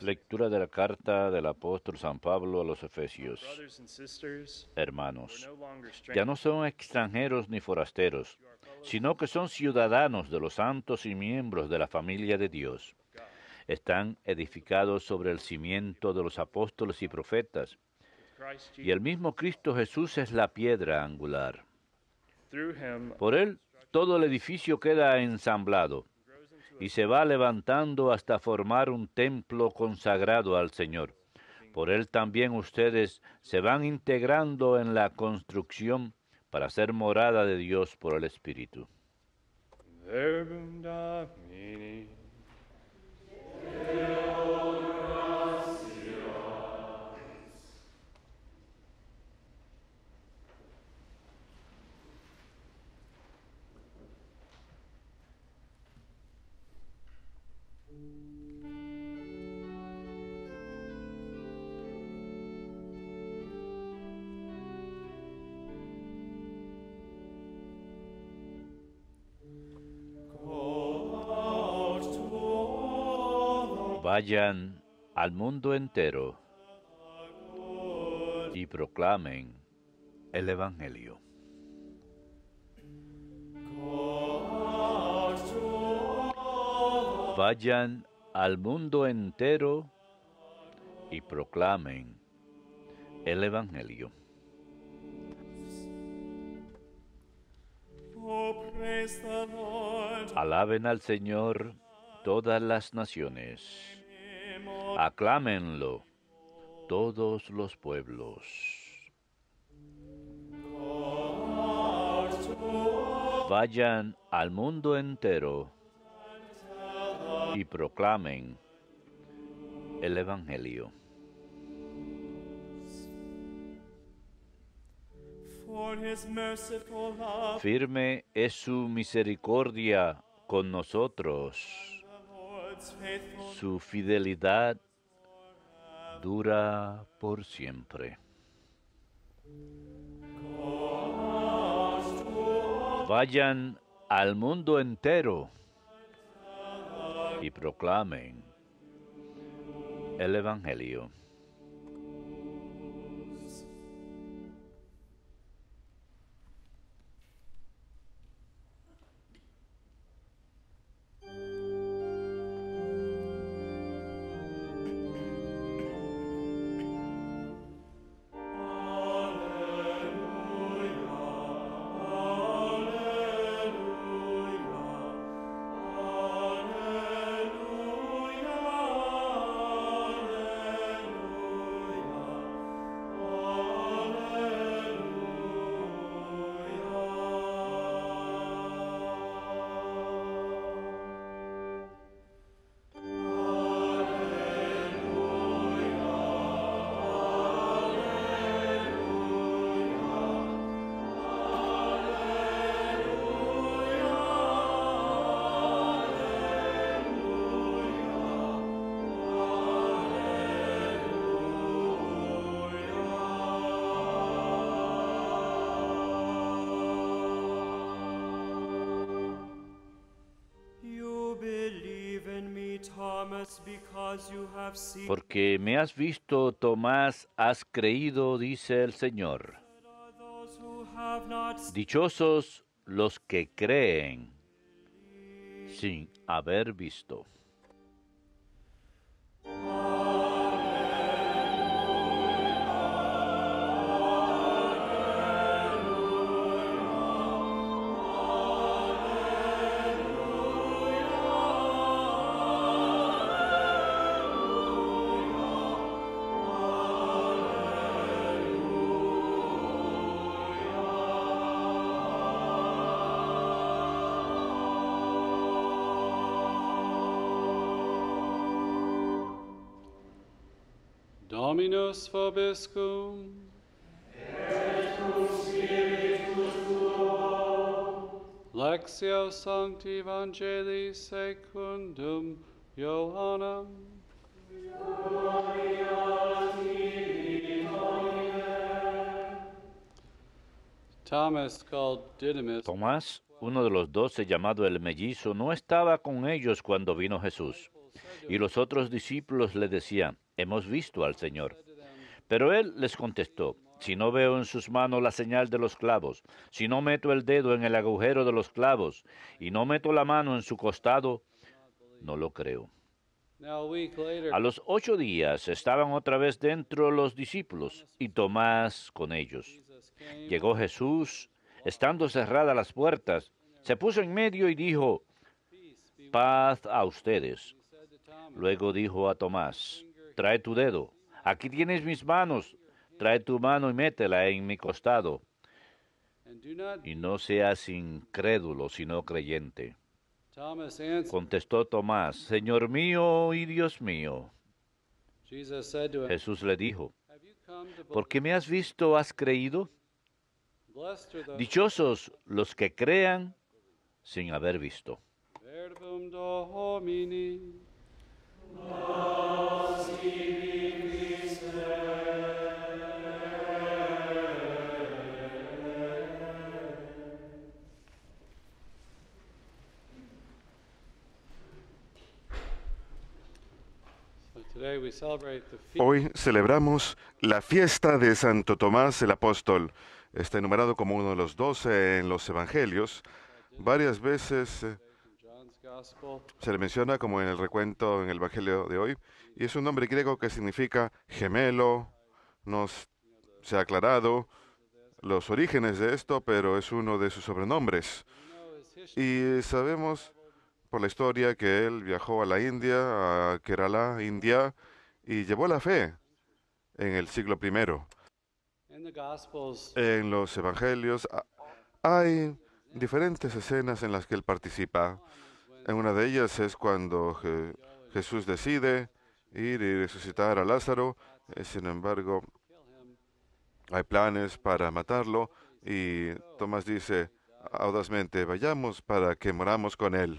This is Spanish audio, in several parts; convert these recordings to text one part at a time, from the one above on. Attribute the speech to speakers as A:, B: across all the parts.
A: Lectura de la carta del apóstol San Pablo a los Efesios. Hermanos, ya no son extranjeros ni forasteros, sino que son ciudadanos de los santos y miembros de la familia de Dios. Están edificados sobre el cimiento de los apóstoles y profetas, y el mismo Cristo Jesús es la piedra angular. Por él, todo el edificio queda ensamblado y se va levantando hasta formar un templo consagrado al Señor. Por él también ustedes se van integrando en la construcción para ser morada de Dios por el Espíritu. Vayan al mundo entero y proclamen el Evangelio. Vayan al mundo entero y proclamen el Evangelio. Alaben al Señor todas las naciones aclámenlo todos los pueblos. Vayan al mundo entero y proclamen el Evangelio. Firme es su misericordia con nosotros su fidelidad dura por siempre. Vayan al mundo entero y proclamen el Evangelio. Porque me has visto, Tomás, has creído, dice el Señor. Dichosos los que creen sin haber visto.
B: Dominus vobiscum. Et spiritus tuo. lexio Sancti Evangelii secundum Iohannem.
A: Gloria Thomas, called Didymus, Tomás, uno de los doce llamado el mellizo, no estaba con ellos cuando vino Jesús. Y los otros discípulos le decían, hemos visto al Señor. Pero él les contestó, si no veo en sus manos la señal de los clavos, si no meto el dedo en el agujero de los clavos y no meto la mano en su costado, no lo creo. A los ocho días estaban otra vez dentro los discípulos y Tomás con ellos. Llegó Jesús, estando cerradas las puertas, se puso en medio y dijo, paz a ustedes. Luego dijo a Tomás, trae tu dedo. Aquí tienes mis manos, trae tu mano y métela en mi costado. Y no seas incrédulo, sino creyente. Contestó Tomás, Señor mío y Dios mío. Jesús le dijo, ¿por qué me has visto, has creído. Dichosos los que crean sin haber visto.
B: Hoy
C: celebramos la fiesta de Santo Tomás el Apóstol. Está enumerado como uno de los doce en los Evangelios. Varias veces eh, se le menciona como en el recuento en el Evangelio de hoy, y es un nombre griego que significa gemelo, nos se ha aclarado los orígenes de esto, pero es uno de sus sobrenombres. Y sabemos por la historia que él viajó a la India, a Kerala, India, y llevó la fe en el siglo I. En los evangelios hay diferentes escenas en las que él participa en una de ellas es cuando Jesús decide ir y resucitar a Lázaro. Eh, sin embargo, hay planes para matarlo y Tomás dice audazmente, vayamos para que moramos con él.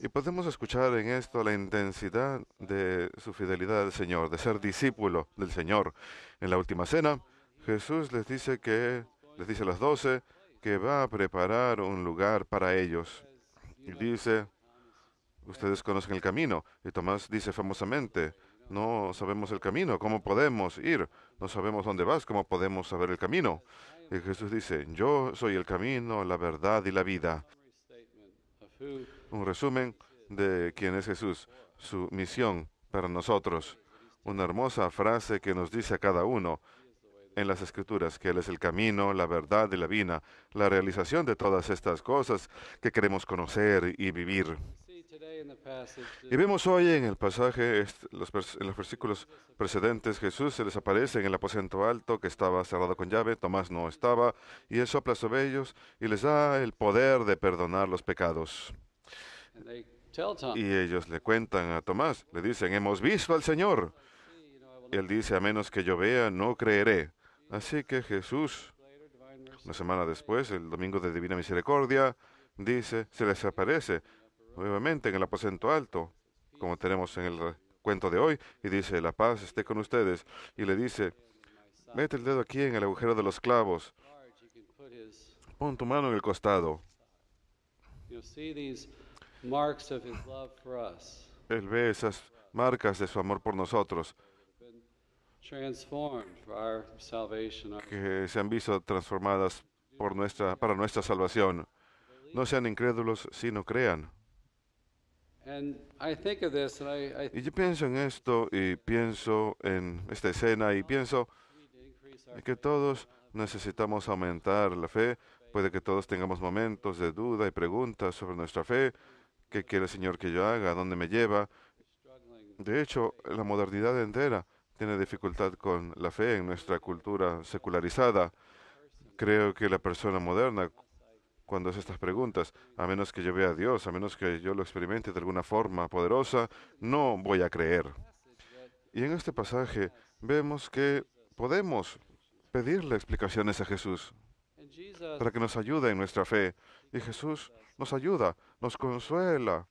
C: Y podemos escuchar en esto la intensidad de su fidelidad al Señor, de ser discípulo del Señor. En la última cena, Jesús les dice que, les dice a las doce, que va a preparar un lugar para ellos. Y dice, ustedes conocen el camino. Y Tomás dice famosamente, no sabemos el camino, ¿cómo podemos ir? No sabemos dónde vas, ¿cómo podemos saber el camino? Y Jesús dice, yo soy el camino, la verdad y la vida. Un resumen de quién es Jesús, su misión para nosotros. Una hermosa frase que nos dice a cada uno en las escrituras, que Él es el camino, la verdad y la vida, la realización de todas estas cosas que queremos conocer y vivir. Y vemos hoy en el pasaje, en los versículos precedentes, Jesús se les aparece en el aposento alto que estaba cerrado con llave, Tomás no estaba, y él sopla sobre ellos y les da el poder de perdonar los pecados. Y ellos le cuentan a Tomás, le dicen, hemos visto al Señor. él dice, a menos que yo vea, no creeré. Así que Jesús, una semana después, el domingo de Divina Misericordia, dice, se les aparece nuevamente en el aposento alto, como tenemos en el cuento de hoy, y dice, la paz esté con ustedes, y le dice, mete el dedo aquí en el agujero de los clavos, pon tu mano en el costado.
B: Él
C: ve esas marcas de su amor por nosotros que se han visto transformadas por nuestra, para nuestra salvación. No sean incrédulos, sino crean. Y yo pienso en esto y pienso en esta escena y pienso que todos necesitamos aumentar la fe. Puede que todos tengamos momentos de duda y preguntas sobre nuestra fe. ¿Qué quiere el Señor que yo haga? ¿Dónde me lleva? De hecho, la modernidad entera tiene dificultad con la fe en nuestra cultura secularizada. Creo que la persona moderna cuando hace estas preguntas. A menos que yo vea a Dios, a menos que yo lo experimente de alguna forma poderosa, no voy a creer. Y en este pasaje vemos que podemos pedirle explicaciones a Jesús para que nos ayude en nuestra fe. Y Jesús nos ayuda, nos consuela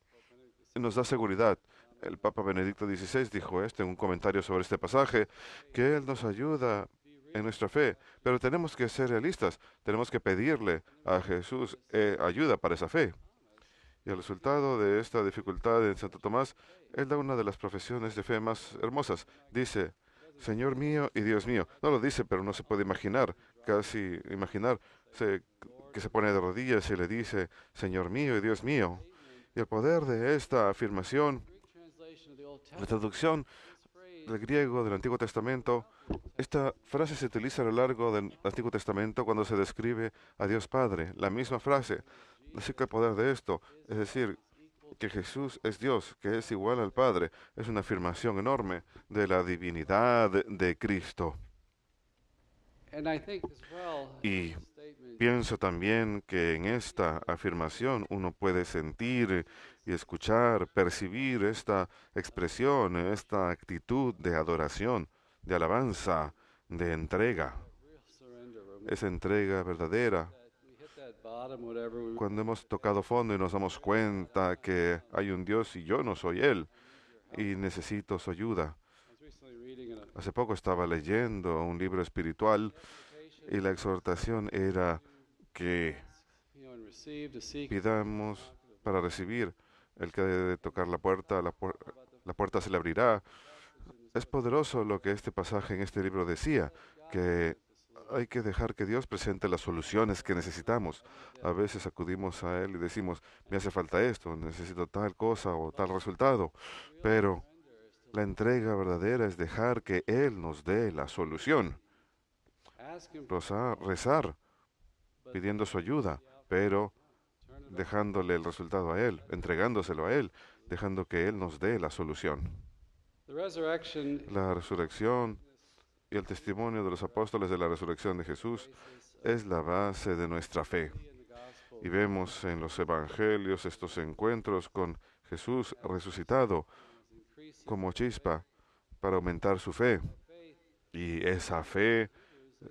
C: nos da seguridad. El Papa Benedicto XVI dijo esto en un comentario sobre este pasaje, que Él nos ayuda en nuestra fe, pero tenemos que ser realistas, tenemos que pedirle a Jesús eh, ayuda para esa fe. Y el resultado de esta dificultad en Santo Tomás, él da una de las profesiones de fe más hermosas. Dice, Señor mío y Dios mío. No lo dice, pero no se puede imaginar, casi imaginar, que se pone de rodillas y le dice, Señor mío y Dios mío. Y el poder de esta afirmación, la traducción del griego del Antiguo Testamento, esta frase se utiliza a lo largo del Antiguo Testamento cuando se describe a Dios Padre. La misma frase. Así que el poder de esto, es decir, que Jesús es Dios, que es igual al Padre, es una afirmación enorme de la divinidad de Cristo. Y pienso también que en esta afirmación uno puede sentir y escuchar, percibir esta expresión, esta actitud de adoración de alabanza, de entrega. Esa entrega verdadera. Cuando hemos tocado fondo y nos damos cuenta que hay un Dios y yo no soy Él y necesito su ayuda. Hace poco estaba leyendo un libro espiritual y la exhortación era que pidamos para recibir el que debe tocar la puerta, la, la puerta se le abrirá. Es poderoso lo que este pasaje en este libro decía, que hay que dejar que Dios presente las soluciones que necesitamos. A veces acudimos a Él y decimos, me hace falta esto, necesito tal cosa o tal resultado. Pero la entrega verdadera es dejar que Él nos dé la solución. rezar, pidiendo su ayuda, pero dejándole el resultado a Él, entregándoselo a Él, dejando que Él nos dé la solución.
B: La
C: resurrección y el testimonio de los apóstoles de la resurrección de Jesús es la base de nuestra fe. Y vemos en los evangelios estos encuentros con Jesús resucitado como chispa para aumentar su fe. Y esa fe,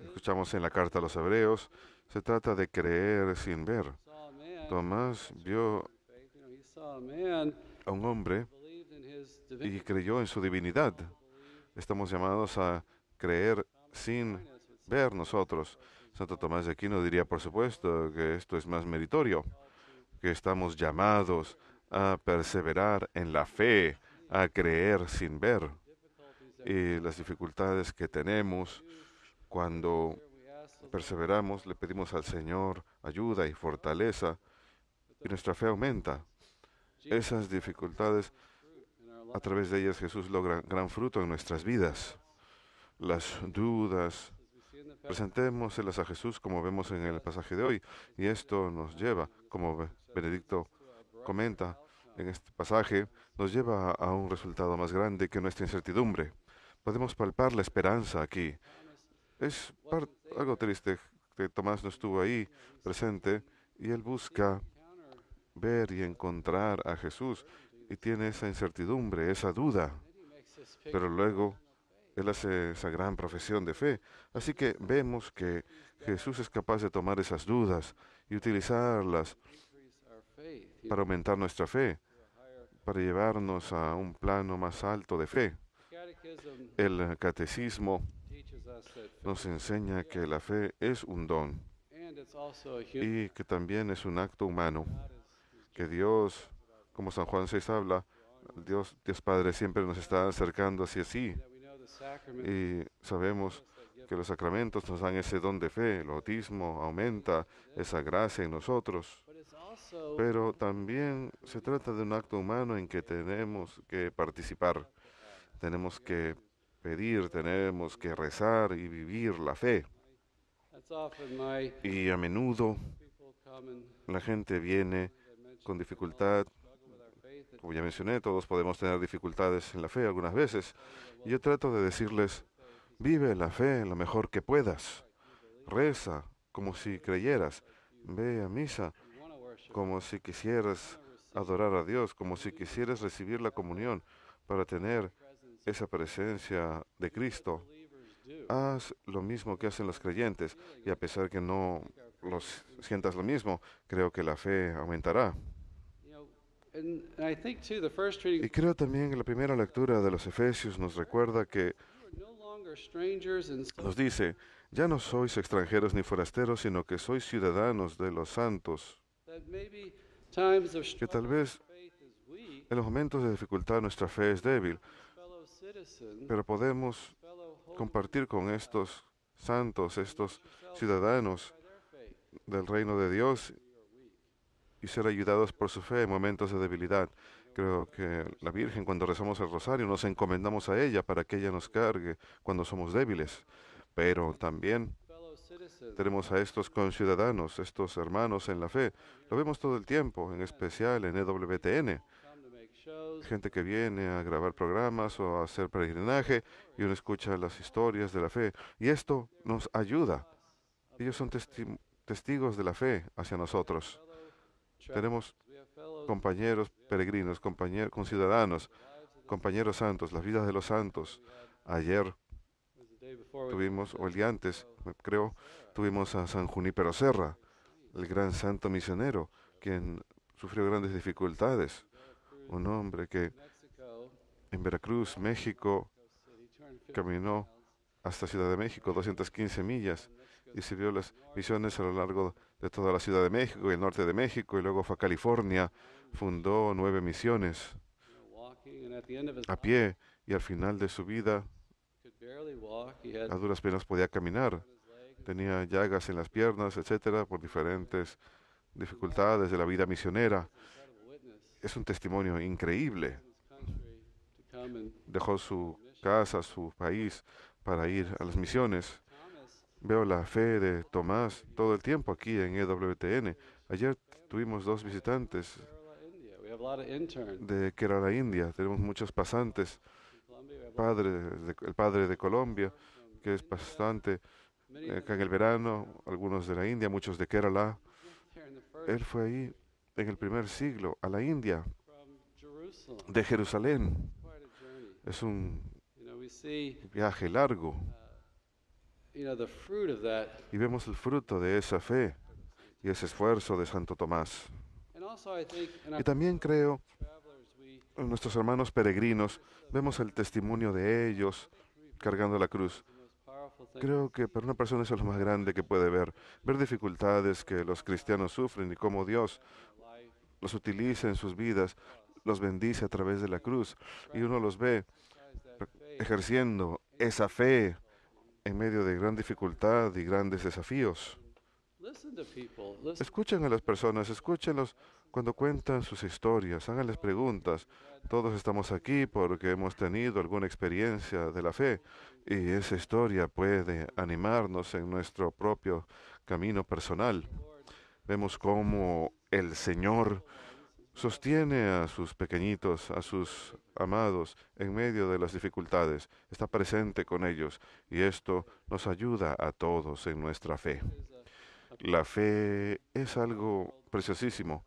C: escuchamos en la carta a los hebreos, se trata de creer sin ver. Tomás vio
B: a
C: un hombre y creyó en su divinidad. Estamos llamados a creer sin ver nosotros. Santo Tomás de Aquino diría, por supuesto, que esto es más meritorio, que estamos llamados a perseverar en la fe, a creer sin ver. Y las dificultades que tenemos cuando perseveramos, le pedimos al Señor ayuda y fortaleza, y nuestra fe aumenta. Esas dificultades a través de ellas Jesús logra gran fruto en nuestras vidas. Las dudas, presentémoselas a Jesús como vemos en el pasaje de hoy. Y esto nos lleva, como Benedicto comenta en este pasaje, nos lleva a un resultado más grande que nuestra incertidumbre. Podemos palpar la esperanza aquí. Es algo triste que Tomás no estuvo ahí presente y él busca ver y encontrar a Jesús y tiene esa incertidumbre, esa duda, pero luego Él hace esa gran profesión de fe. Así que vemos que Jesús es capaz de tomar esas dudas y utilizarlas para aumentar nuestra fe, para llevarnos a un plano más alto de fe. El catecismo nos enseña que la fe es un don y que también es un acto humano, que Dios como San Juan 6 habla, Dios, Dios Padre siempre nos está acercando hacia sí. Y sabemos que los sacramentos nos dan ese don de fe, el bautismo aumenta esa gracia en nosotros. Pero también se trata de un acto humano en que tenemos que participar, tenemos que pedir, tenemos que rezar y vivir la fe. Y a menudo la gente viene con dificultad como ya mencioné, todos podemos tener dificultades en la fe algunas veces. Y yo trato de decirles, vive la fe lo mejor que puedas. Reza como si creyeras. Ve a misa como si quisieras adorar a Dios, como si quisieras recibir la comunión para tener esa presencia de Cristo. Haz lo mismo que hacen los creyentes y a pesar que no los sientas lo mismo, creo que la fe aumentará.
B: Y
C: creo también que la primera lectura de los Efesios nos recuerda que nos dice, ya no sois extranjeros ni forasteros, sino que sois ciudadanos de los santos.
B: Que tal vez en los
C: momentos de dificultad nuestra fe es débil, pero podemos compartir con estos santos, estos ciudadanos del reino de Dios y ser ayudados por su fe en momentos de debilidad. Creo que la Virgen, cuando rezamos el rosario, nos encomendamos a ella para que ella nos cargue cuando somos débiles. Pero también tenemos a estos conciudadanos, estos hermanos en la fe. Lo vemos todo el tiempo, en especial en EWTN. Gente que viene a grabar programas o a hacer peregrinaje y uno escucha las historias de la fe. Y esto nos ayuda. Ellos son testigos de la fe hacia nosotros. Tenemos compañeros peregrinos, compañeros, conciudadanos, compañeros santos, las vidas de los santos. Ayer tuvimos, o el día antes, creo, tuvimos a San Junípero Serra, el gran santo misionero, quien sufrió grandes dificultades. Un hombre que en Veracruz, México, caminó hasta Ciudad de México, 215 millas, y sirvió las misiones a lo largo de toda la Ciudad de México y el norte de México, y luego fue a California, fundó nueve misiones a pie, y al final de su vida, a duras penas podía caminar. Tenía llagas en las piernas, etcétera, por diferentes dificultades de la vida misionera. Es un testimonio increíble. Dejó su casa, su país, para ir a las misiones. Veo la fe de Tomás todo el tiempo aquí en EWTN. Ayer tuvimos dos visitantes de Kerala, India. Tenemos muchos pasantes. Padre el padre de Colombia, que es pasante, eh, acá en el verano, algunos de la India, muchos de Kerala. Él fue ahí en el primer siglo a la India, de Jerusalén. Es un viaje largo.
B: Y
C: vemos el fruto de esa fe y ese esfuerzo de Santo Tomás. Y también creo, en nuestros hermanos peregrinos, vemos el testimonio de ellos cargando la cruz. Creo que para una persona eso es lo más grande que puede ver, ver dificultades que los cristianos sufren y cómo Dios los utiliza en sus vidas, los bendice a través de la cruz y uno los ve ejerciendo esa fe en medio de gran dificultad y grandes desafíos. Escuchen a las personas, escúchenlos cuando cuentan sus historias, háganles preguntas. Todos estamos aquí porque hemos tenido alguna experiencia de la fe y esa historia puede animarnos en nuestro propio camino personal. Vemos cómo el Señor sostiene a sus pequeñitos, a sus amados en medio de las dificultades, está presente con ellos y esto nos ayuda a todos en nuestra fe. La fe es algo preciosísimo.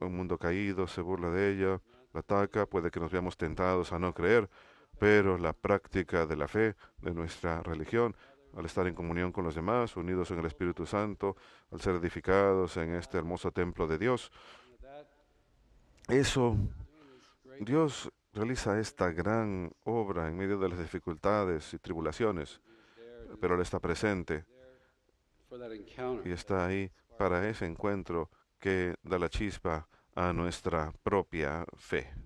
C: Un mundo caído se burla de ella, la ataca, puede que nos veamos tentados a no creer, pero la práctica de la fe, de nuestra religión, al estar en comunión con los demás, unidos en el Espíritu Santo, al ser edificados en este hermoso templo de Dios, eso, Dios realiza esta gran obra en medio de las dificultades y tribulaciones, pero Él está presente y está ahí para ese encuentro que da la chispa a nuestra propia fe.